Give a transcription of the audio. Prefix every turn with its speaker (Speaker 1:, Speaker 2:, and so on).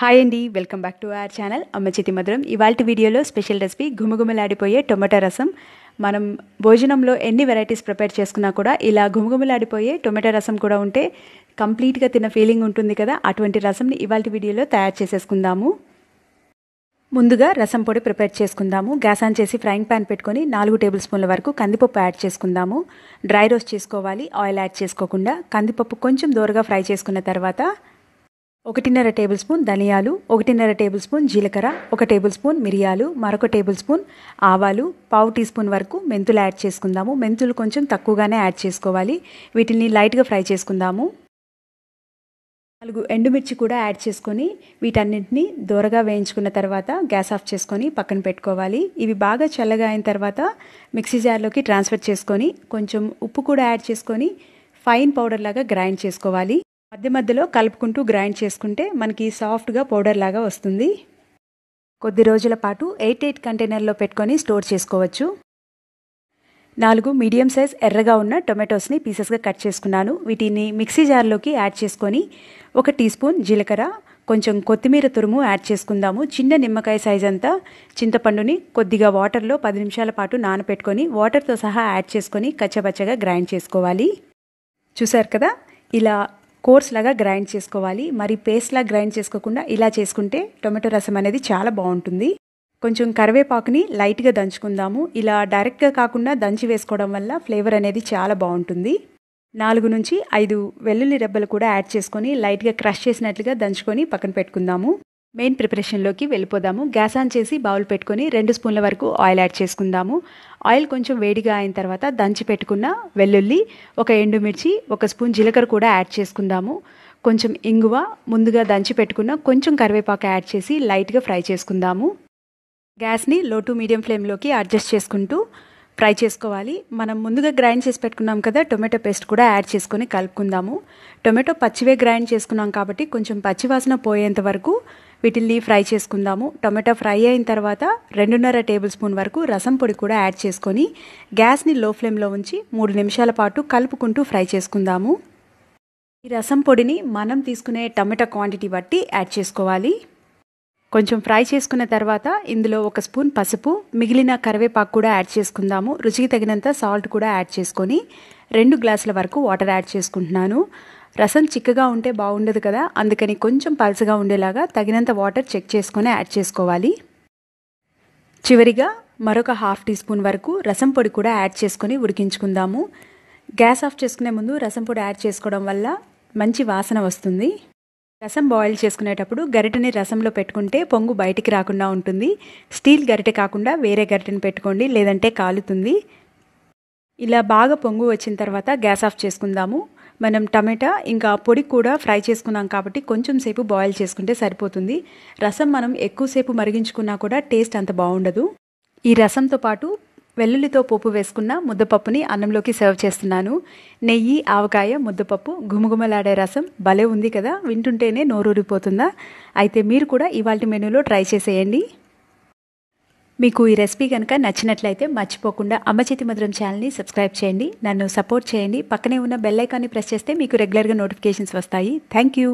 Speaker 1: hi అండి welcome back to our channel చితి మధురం ఇవాళ వీడియోలో స్పెషల్ రెసిపీ గుమగుమలాడిపోయే టొమాటో రసం మనం భోజనంలో ఎన్ని వెరైటీస్ ప్రిపేర్ చేసుకున్నా కూడా ఇలా గుమగుమలాడిపోయే టొమాటో రసం కూడా ఉంటే కంప్లీట్గా తిన్న ఫీలింగ్ ఉంటుంది కదా అటువంటి రసంని ఇవాళ వీడియోలో తయారు చేసేసుకుందాము ముందుగా రసం పొడి ప్రిపేర్ చేసుకుందాము గ్యాస్ ఆన్ చేసి ఫ్రైంగ్ ప్యాన్ పెట్టుకొని నాలుగు టేబుల్ స్పూన్ల వరకు కందిపప్పు యాడ్ చేసుకుందాము డ్రై రోస్ట్ చేసుకోవాలి ఆయిల్ యాడ్ చేసుకోకుండా కందిపప్పు కొంచెం దోరగా ఫ్రై చేసుకున్న తర్వాత ఒకటిన్నర టేబుల్ స్పూన్ ధనియాలు ఒకటిన్నర టేబుల్ స్పూన్ జీలకర్ర ఒక టేబుల్ స్పూన్ మిరియాలు మరొక టేబుల్ స్పూన్ ఆవాలు పావు టీ స్పూన్ వరకు మెంతులు యాడ్ చేసుకుందాము మెంతులు కొంచెం తక్కువగానే యాడ్ చేసుకోవాలి వీటిని లైట్గా ఫ్రై చేసుకుందాము నాలుగు ఎండుమిర్చి కూడా యాడ్ చేసుకొని వీటన్నింటినీ దూరగా వేయించుకున్న తర్వాత గ్యాస్ ఆఫ్ చేసుకొని పక్కన పెట్టుకోవాలి ఇవి బాగా చల్లగా అయిన తర్వాత మిక్సీ జార్లోకి ట్రాన్స్ఫర్ చేసుకొని కొంచెం ఉప్పు కూడా యాడ్ చేసుకొని ఫైన్ పౌడర్ లాగా గ్రైండ్ చేసుకోవాలి మధ్య మధ్యలో కలుపుకుంటూ గ్రైండ్ చేసుకుంటే మనకి సాఫ్ట్గా పౌడర్ లాగా వస్తుంది కొద్ది రోజుల పాటు ఎయిట్ ఎయిట్ కంటైనర్లో పెట్టుకొని స్టోర్ చేసుకోవచ్చు నాలుగు మీడియం సైజ్ ఎర్రగా ఉన్న టొమాటోస్ని పీసెస్గా కట్ చేసుకున్నాను వీటిని మిక్సీ జార్లోకి యాడ్ చేసుకొని ఒక టీ స్పూన్ జీలకర్ర కొంచెం కొత్తిమీర తురుము యాడ్ చేసుకుందాము చిన్న నిమ్మకాయ సైజ్ అంతా చింతపండుని కొద్దిగా వాటర్లో పది నిమిషాల పాటు నానపెట్టుకొని వాటర్తో సహా యాడ్ చేసుకొని కచ్చబచ్చగా గ్రైండ్ చేసుకోవాలి చూసారు కదా ఇలా కోర్స్ లాగా గ్రైండ్ చేసుకోవాలి మరి పేస్ట్ లాగా గ్రైండ్ చేసుకోకుండా ఇలా చేసుకుంటే టొమాటో రసం అనేది చాలా బాగుంటుంది కొంచెం కరివేపాకుని లైట్గా దంచుకుందాము ఇలా డైరెక్ట్గా కాకుండా దంచి వేసుకోవడం వల్ల ఫ్లేవర్ అనేది చాలా బాగుంటుంది నాలుగు నుంచి ఐదు వెల్లుల్లి రెబ్బలు కూడా యాడ్ చేసుకొని లైట్గా క్రష్ చేసినట్లుగా దంచుకొని పక్కన పెట్టుకుందాము మెయిన్ ప్రిపరేషన్లోకి వెళ్ళిపోదాము గ్యాస్ ఆన్ చేసి బౌల్ పెట్టుకొని రెండు స్పూన్ల వరకు ఆయిల్ యాడ్ చేసుకుందాము ఆయిల్ కొంచెం వేడిగా అయిన తర్వాత దంచి పెట్టుకున్న వెల్లుల్లి ఒక ఎండుమిర్చి ఒక స్పూన్ జీలకర్ర కూడా యాడ్ చేసుకుందాము కొంచెం ఇంగువ ముందుగా దంచి పెట్టుకున్న కొంచెం కరివేపాకు యాడ్ చేసి లైట్గా ఫ్రై చేసుకుందాము గ్యాస్ని లో టు మీడియం ఫ్లేమ్లోకి అడ్జస్ట్ చేసుకుంటూ ఫ్రై చేసుకోవాలి మనం ముందుగా గ్రైండ్ చేసి పెట్టుకున్నాం కదా టొమాటో పేస్ట్ కూడా యాడ్ చేసుకొని కలుపుకుందాము టొమాటో పచ్చివే గ్రైండ్ చేసుకున్నాం కాబట్టి కొంచెం పచ్చివాసన పోయేంత వరకు వీటిల్ని ఫ్రై చేసుకుందాము టొమాటో ఫ్రై అయిన తర్వాత రెండున్నర టేబుల్ స్పూన్ వరకు రసం పొడి కూడా యాడ్ చేసుకొని గ్యాస్ని లో ఫ్లేమ్లో ఉంచి మూడు నిమిషాల పాటు కలుపుకుంటూ ఫ్రై చేసుకుందాము ఈ రసం పొడిని మనం తీసుకునే టమాటా క్వాంటిటీ బట్టి యాడ్ చేసుకోవాలి కొంచెం ఫ్రై చేసుకున్న తర్వాత ఇందులో ఒక స్పూన్ పసుపు మిగిలిన కరివేపాకు కూడా యాడ్ చేసుకుందాము రుచికి తగినంత సాల్ట్ కూడా యాడ్ చేసుకొని రెండు గ్లాసుల వరకు వాటర్ యాడ్ చేసుకుంటున్నాను రసం చిక్కగా ఉంటే బాగుండదు కదా అందుకని కొంచెం పల్సగా ఉండేలాగా తగినంత వాటర్ చెక్ చేసుకొని యాడ్ చేసుకోవాలి చివరిగా మరొక హాఫ్ టీ స్పూన్ వరకు రసం పొడి కూడా యాడ్ చేసుకొని ఉడికించుకుందాము గ్యాస్ ఆఫ్ చేసుకునే ముందు రసం పొడి యాడ్ చేసుకోవడం వల్ల మంచి వాసన వస్తుంది రసం బాయిల్ చేసుకునేటప్పుడు గరిటెని రసంలో పెట్టుకుంటే పొంగు బయటికి రాకుండా ఉంటుంది స్టీల్ గరిటె కాకుండా వేరే గరిటెని పెట్టుకోండి లేదంటే కాలుతుంది ఇలా బాగా పొంగు వచ్చిన తర్వాత గ్యాస్ ఆఫ్ చేసుకుందాము మనం టమాటా ఇంకా పొడి కూడా ఫ్రై చేసుకున్నాం కాబట్టి కొంచెం సేపు బాయిల్ చేసుకుంటే సరిపోతుంది రసం మనం ఎక్కువసేపు మరిగించుకున్నా కూడా టేస్ట్ అంత బాగుండదు ఈ రసంతో పాటు వెల్లుల్లితో పోపు వేసుకున్న ముద్దపప్పుని అన్నంలోకి సర్వ్ చేస్తున్నాను నెయ్యి ఆవకాయ ముద్దపప్పు గుమగుమలాడే రసం భలే ఉంది కదా వింటుంటేనే నోరూరిపోతుందా అయితే మీరు కూడా ఇవాళ మెనూలో ట్రై చేసేయండి మీకు ఈ రెసిపీ కనుక నచ్చినట్లయితే మర్చిపోకుండా అమ్మ చేతి మధురం ఛానల్ని సబ్స్క్రైబ్ చేయండి నన్ను సపోర్ట్ చేయండి పక్కనే ఉన్న బెల్ ఐకాన్ని ప్రెస్ చేస్తే మీకు రెగ్యులర్గా నోటిఫికేషన్స్ వస్తాయి థ్యాంక్ యూ